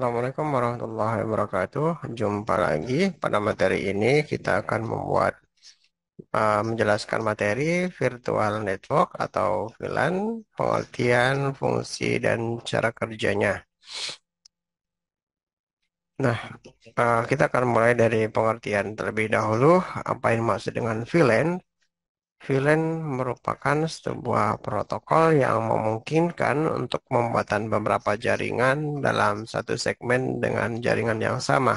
Assalamualaikum warahmatullahi wabarakatuh. Jumpa lagi pada materi ini kita akan membuat uh, menjelaskan materi virtual network atau VLAN, pengertian, fungsi dan cara kerjanya. Nah, uh, kita akan mulai dari pengertian terlebih dahulu apa yang dimaksud dengan VLAN. VLAN merupakan sebuah protokol yang memungkinkan untuk pembuatan beberapa jaringan dalam satu segmen dengan jaringan yang sama.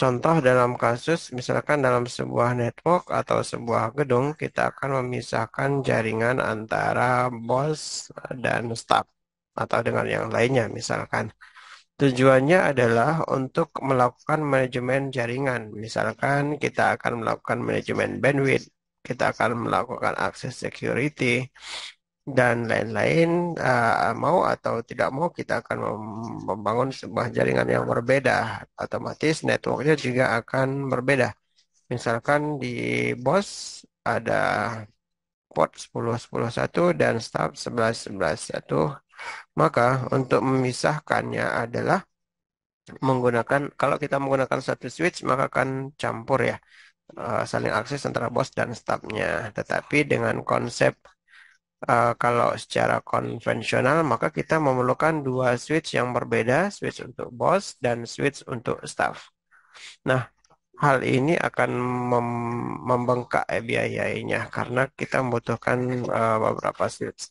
Contoh dalam kasus, misalkan dalam sebuah network atau sebuah gedung, kita akan memisahkan jaringan antara bos dan staff atau dengan yang lainnya misalkan. Tujuannya adalah untuk melakukan manajemen jaringan. Misalkan kita akan melakukan manajemen bandwidth kita akan melakukan akses security dan lain-lain uh, mau atau tidak mau kita akan membangun sebuah jaringan yang berbeda otomatis networknya juga akan berbeda misalkan di BOS ada port 10101 dan start 1111 maka untuk memisahkannya adalah menggunakan kalau kita menggunakan satu switch maka akan campur ya uh, saling akses antara bos dan staffnya. Tetapi dengan konsep uh, kalau secara konvensional maka kita memerlukan dua switch yang berbeda, switch untuk bos dan switch untuk staff. Nah, hal ini akan mem membengkak eh, biayanya karena kita membutuhkan uh, beberapa switch.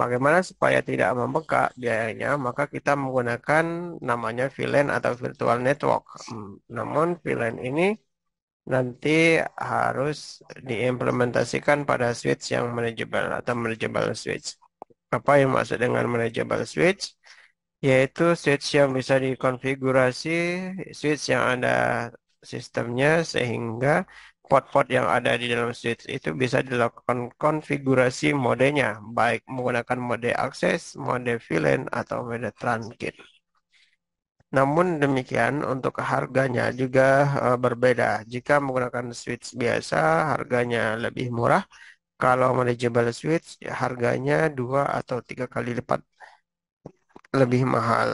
Bagaimana supaya tidak membengkak biayanya? Maka kita menggunakan namanya VLAN atau virtual network. Hmm, namun VLAN ini nanti harus diimplementasikan pada switch yang manageable atau manageable switch. Apa yang maksud dengan manageable switch? Yaitu switch yang bisa dikonfigurasi, switch yang ada sistemnya sehingga port-port yang ada di dalam switch itu bisa dilakukan konfigurasi modenya, baik menggunakan mode akses, mode VLAN, atau mode transkit. Namun demikian untuk harganya juga eh, berbeda. Jika menggunakan switch biasa harganya lebih murah. Kalau manageable switch ya harganya dua atau tiga kali lipat lebih mahal.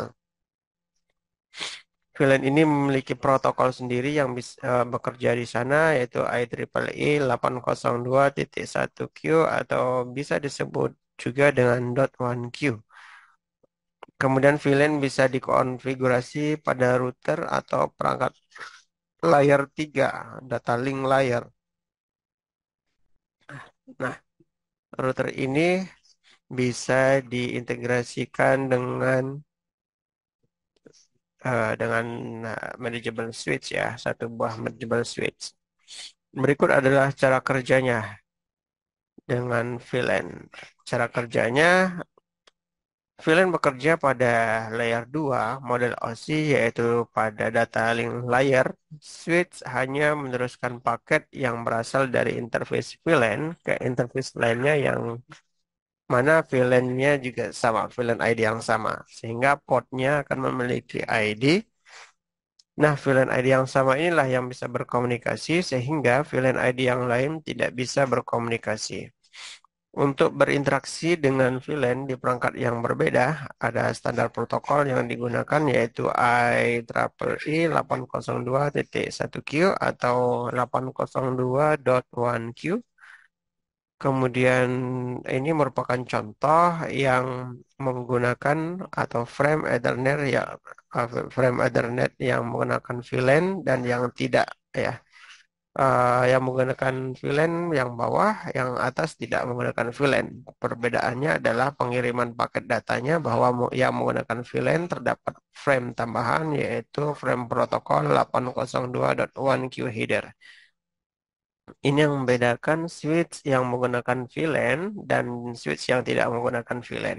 VLAN ini memiliki protokol sendiri yang bisa, eh, bekerja di sana yaitu IEEE 802.1Q e atau bisa disebut juga dengan .1Q. Kemudian VLAN bisa dikonfigurasi pada router atau perangkat layer 3, data link layer. Nah, router ini bisa diintegrasikan dengan uh, dengan eh, manageable switch ya, satu buah manageable switch. Berikut adalah cara kerjanya dengan VLAN. Cara kerjanya VLAN bekerja pada layer 2 model OC yaitu pada data link layer. Switch hanya meneruskan paket yang berasal dari interface VLAN ke interface lainnya yang mana VLAN-nya juga sama, VLAN ID yang sama. Sehingga portnya akan memiliki ID. Nah, VLAN ID yang sama inilah yang bisa berkomunikasi sehingga VLAN ID yang lain tidak bisa berkomunikasi. Untuk berinteraksi dengan VLAN di perangkat yang berbeda, ada standar protokol yang digunakan yaitu IEEE 802.1Q atau 802.1Q. Kemudian ini merupakan contoh yang menggunakan atau frame Ethernet ya frame Ethernet yang menggunakan VLAN dan yang tidak ya uh, yang menggunakan VLAN yang bawah, yang atas tidak menggunakan VLAN. Perbedaannya adalah pengiriman paket datanya bahwa yang menggunakan VLAN terdapat frame tambahan yaitu frame protokol 802.1q header. Ini yang membedakan switch yang menggunakan VLAN dan switch yang tidak menggunakan VLAN.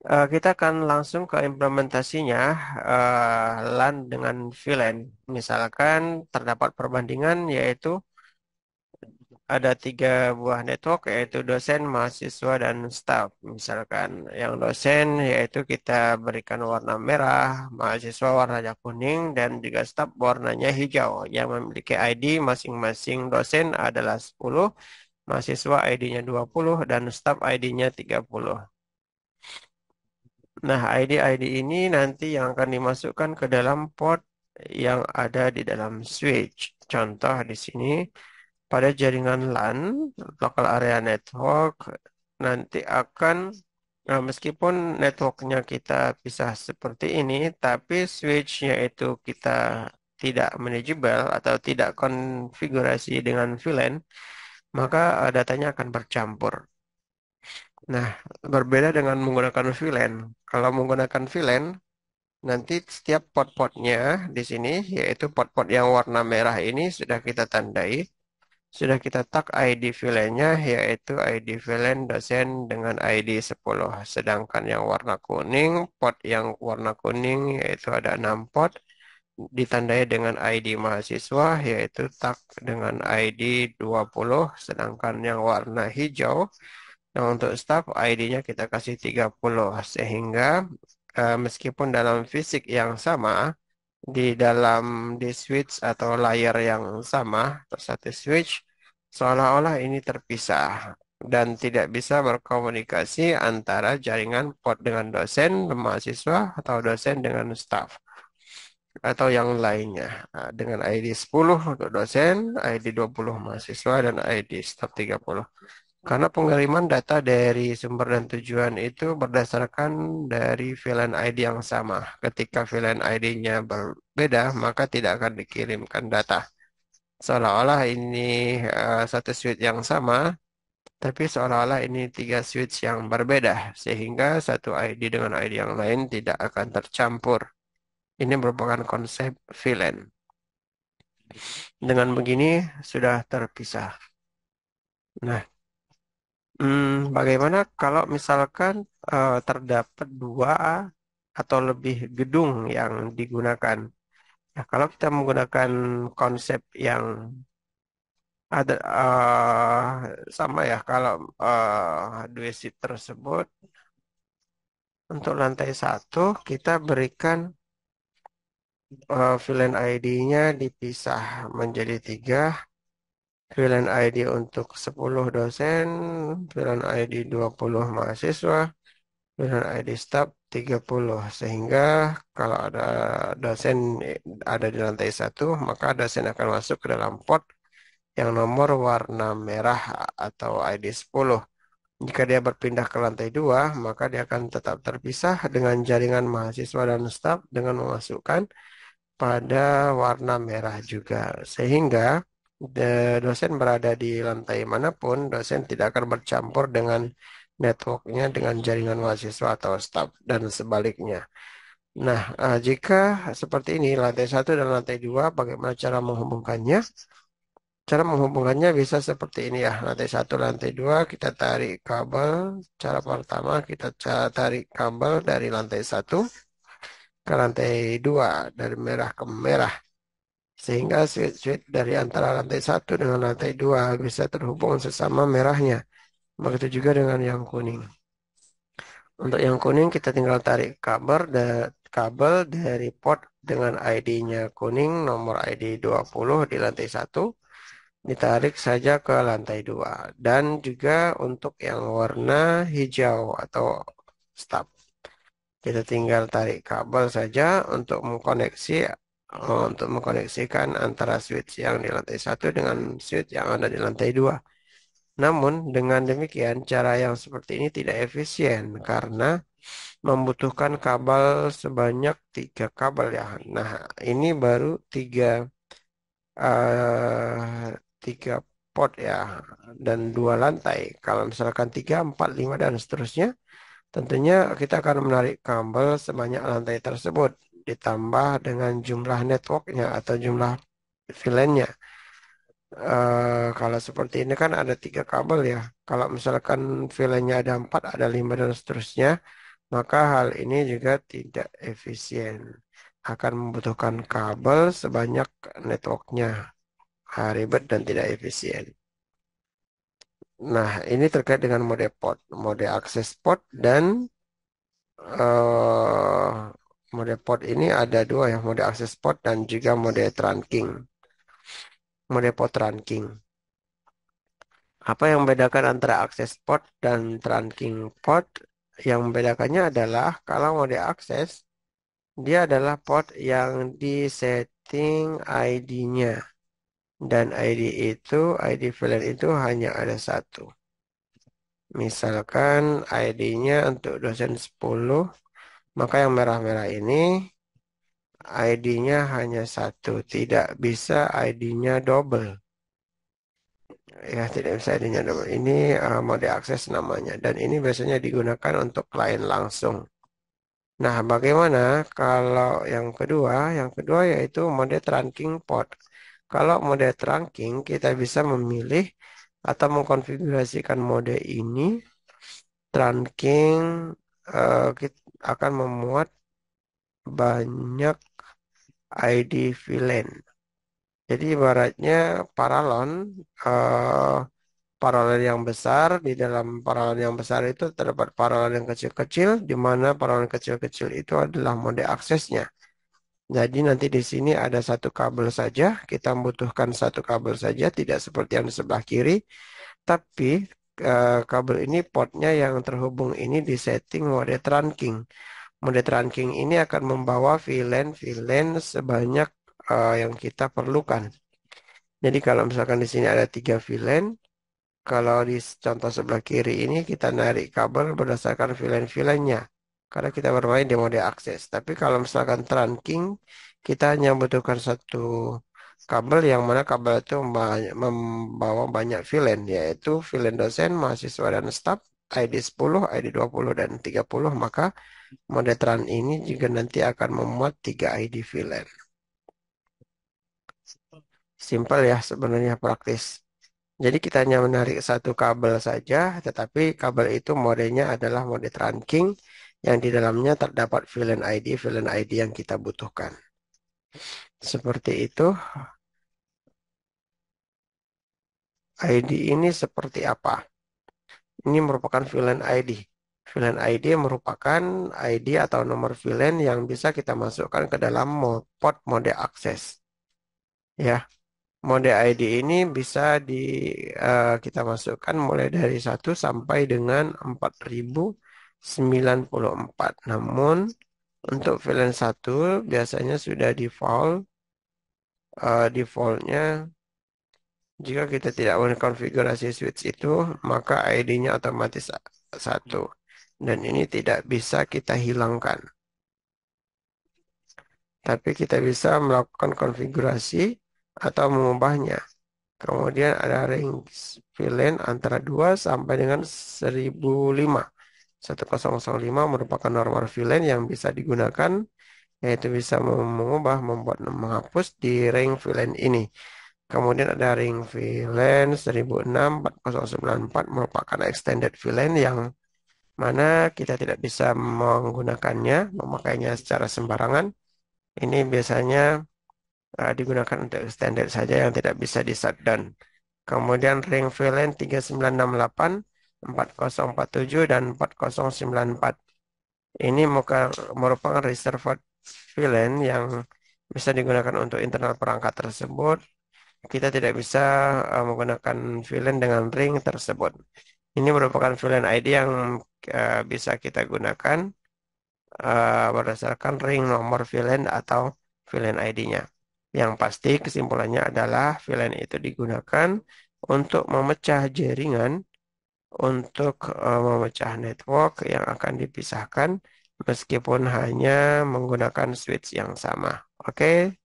Uh, kita akan langsung ke implementasinya uh, LAN dengan VLAN. Misalkan terdapat perbandingan yaitu ada tiga buah network yaitu dosen, mahasiswa, dan staff. Misalkan yang dosen yaitu kita berikan warna merah, mahasiswa warnanya kuning, dan juga staff warnanya hijau yang memiliki ID masing-masing dosen adalah 10, mahasiswa ID-nya 20, dan staff ID-nya 30. Nah, ID-ID ini nanti yang akan dimasukkan ke dalam port yang ada di dalam switch. Contoh di sini, pada jaringan LAN, local area network, nanti akan, nah meskipun networknya kita pisah seperti ini, tapi switchnya itu kita tidak manageable atau tidak konfigurasi dengan VLAN, maka eh, datanya akan bercampur. Nah, berbeda dengan menggunakan VLAN. Kalau menggunakan VLAN, nanti setiap pot-potnya di sini, yaitu pot-pot yang warna merah ini sudah kita tandai. Sudah kita tag ID VLAN-nya, yaitu ID VLAN dosen dengan ID 10. Sedangkan yang warna kuning, pot yang warna kuning, yaitu ada 6 pot, ditandai dengan ID mahasiswa, yaitu tag dengan ID 20. Sedangkan yang warna hijau, Nah, untuk staff ID-nya kita kasih 30 sehingga uh, meskipun dalam fisik yang sama di dalam di switch atau layer yang sama atau satu switch seolah-olah ini terpisah dan tidak bisa berkomunikasi antara jaringan port dengan dosen, mahasiswa atau dosen dengan staff atau yang lainnya nah, dengan ID 10 untuk dosen, ID 20 mahasiswa dan ID staff 30. Karena pengiriman data dari sumber dan tujuan itu berdasarkan dari VLAN ID yang sama. Ketika VLAN ID-nya berbeda, maka tidak akan dikirimkan data. Seolah-olah ini uh, satu switch yang sama, tapi seolah-olah ini tiga switch yang berbeda, sehingga satu ID dengan ID yang lain tidak akan tercampur. Ini merupakan konsep VLAN. Dengan begini, sudah terpisah. Nah, Hmm, bagaimana kalau misalkan uh, terdapat dua atau lebih gedung yang digunakan? Nah, kalau kita menggunakan konsep yang ada uh, sama ya, kalau uh, eh, dua seat tersebut untuk lantai satu kita berikan uh, villain ID-nya dipisah menjadi tiga pilihan ID untuk 10 dosen, pilihan ID 20 mahasiswa, pilihan ID staff 30. Sehingga kalau ada dosen ada di lantai 1, maka dosen akan masuk ke dalam pot yang nomor warna merah atau ID 10. Jika dia berpindah ke lantai 2, maka dia akan tetap terpisah dengan jaringan mahasiswa dan staff dengan memasukkan pada warna merah juga. Sehingga dosen berada di lantai manapun, dosen tidak akan bercampur dengan networknya dengan jaringan mahasiswa atau staff dan sebaliknya. Nah, eh, jika seperti ini lantai satu dan lantai dua, bagaimana cara menghubungkannya? Cara menghubungkannya bisa seperti ini ya, lantai satu, lantai dua kita tarik kabel. Cara pertama kita tarik kabel dari lantai satu ke lantai dua dari merah ke merah sehingga switch dari antara lantai satu dengan lantai dua bisa terhubung sesama merahnya. Begitu juga dengan yang kuning. Untuk yang kuning kita tinggal tarik kabel, kabel dari port dengan ID-nya kuning nomor ID 20 di lantai 1 ditarik saja ke lantai dua. dan juga untuk yang warna hijau atau stop, kita tinggal tarik kabel saja untuk mengkoneksi Oh, untuk mengkoneksikan antara switch yang di lantai satu dengan switch yang ada di lantai dua. Namun dengan demikian cara yang seperti ini tidak efisien karena membutuhkan kabel sebanyak tiga kabel ya. Nah ini baru tiga uh, tiga pot ya dan dua lantai. Kalau misalkan tiga, empat, lima dan seterusnya, tentunya kita akan menarik kabel sebanyak lantai tersebut ditambah dengan jumlah networknya atau jumlah VLAN-nya. Uh, kalau seperti ini kan ada tiga kabel ya. Kalau misalkan VLAN-nya ada empat, ada lima dan seterusnya, maka hal ini juga tidak efisien. Akan membutuhkan kabel sebanyak networknya. Ah, ribet dan tidak efisien. Nah, ini terkait dengan mode port, mode akses port dan uh, Mode port ini ada dua ya, mode akses port dan juga mode trunking. Mode port trunking. Apa yang membedakan antara akses port dan trunking port? Yang membedakannya adalah kalau mode akses, dia adalah port yang di setting ID-nya. Dan ID itu, ID VLAN itu hanya ada satu. Misalkan ID-nya untuk dosen 10, maka yang merah-merah ini ID-nya hanya satu, tidak bisa ID-nya double. Ya, tidak bisa ID-nya double. Ini uh, eh, mode akses namanya dan ini biasanya digunakan untuk klien langsung. Nah, bagaimana kalau yang kedua? Yang kedua yaitu mode trunking port. Kalau mode trunking, kita bisa memilih atau mengkonfigurasikan mode ini trunking uh, kita akan memuat banyak ID VLAN. Jadi ibaratnya paralon, uh, paralon yang besar, di dalam paralon yang besar itu terdapat paralon yang kecil-kecil, di mana paralon kecil-kecil itu adalah mode aksesnya. Jadi nanti di sini ada satu kabel saja, kita membutuhkan satu kabel saja, tidak seperti yang di sebelah kiri. Tapi Eh, kabel ini portnya yang terhubung ini di setting mode trunking. Mode trunking ini akan membawa VLAN-VLAN sebanyak uh, yang kita perlukan. Jadi kalau misalkan di sini ada tiga VLAN, kalau di contoh sebelah kiri ini kita narik kabel berdasarkan VLAN-VLAN-nya. Karena kita bermain di mode akses. Tapi kalau misalkan trunking, kita hanya membutuhkan satu kabel yang mana kabel itu membawa banyak filen yaitu filen dosen, mahasiswa dan staff ID 10, ID 20 dan 30 maka modetran ini juga nanti akan memuat 3 ID filen. Simple ya sebenarnya praktis. Jadi kita hanya menarik satu kabel saja tetapi kabel itu modenya adalah mode trunking yang di dalamnya terdapat filen ID, filen ID yang kita butuhkan seperti itu. ID ini seperti apa? Ini merupakan VLAN ID. VLAN ID merupakan ID atau nomor VLAN yang bisa kita masukkan ke dalam port mode akses. Ya. Mode ID ini bisa di uh, kita masukkan mulai dari 1 sampai dengan 4094. Namun untuk VLAN 1 biasanya sudah default uh, defaultnya jika kita tidak mengkonfigurasi switch itu maka ID-nya otomatis satu dan ini tidak bisa kita hilangkan tapi kita bisa melakukan konfigurasi atau mengubahnya kemudian ada range vlan antara 2 sampai dengan 1005 1005 merupakan normal vlan yang bisa digunakan yaitu bisa mengubah, membuat, menghapus di ring VLAN ini. Kemudian ada ring VLAN 1006.4094 merupakan extended VLAN yang mana kita tidak bisa menggunakannya, memakainya secara sembarangan. Ini biasanya uh, digunakan untuk extended saja yang tidak bisa di shutdown. Kemudian ring VLAN 3968, 4047, dan 4094. Ini merupakan reservoir VLAN yang bisa digunakan untuk internal perangkat tersebut, kita tidak bisa uh, menggunakan VLAN dengan ring tersebut. Ini merupakan VLAN ID yang uh, bisa kita gunakan uh, berdasarkan ring nomor VLAN atau VLAN ID-nya. Yang pasti kesimpulannya adalah VLAN itu digunakan untuk memecah jaringan untuk uh, memecah network yang akan dipisahkan meskipun hanya menggunakan switch yang sama. Oke,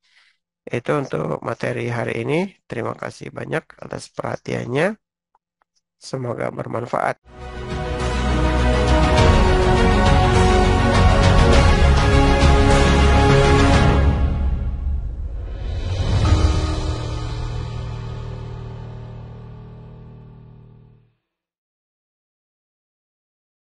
itu untuk materi hari ini. Terima kasih banyak atas perhatiannya. Semoga bermanfaat.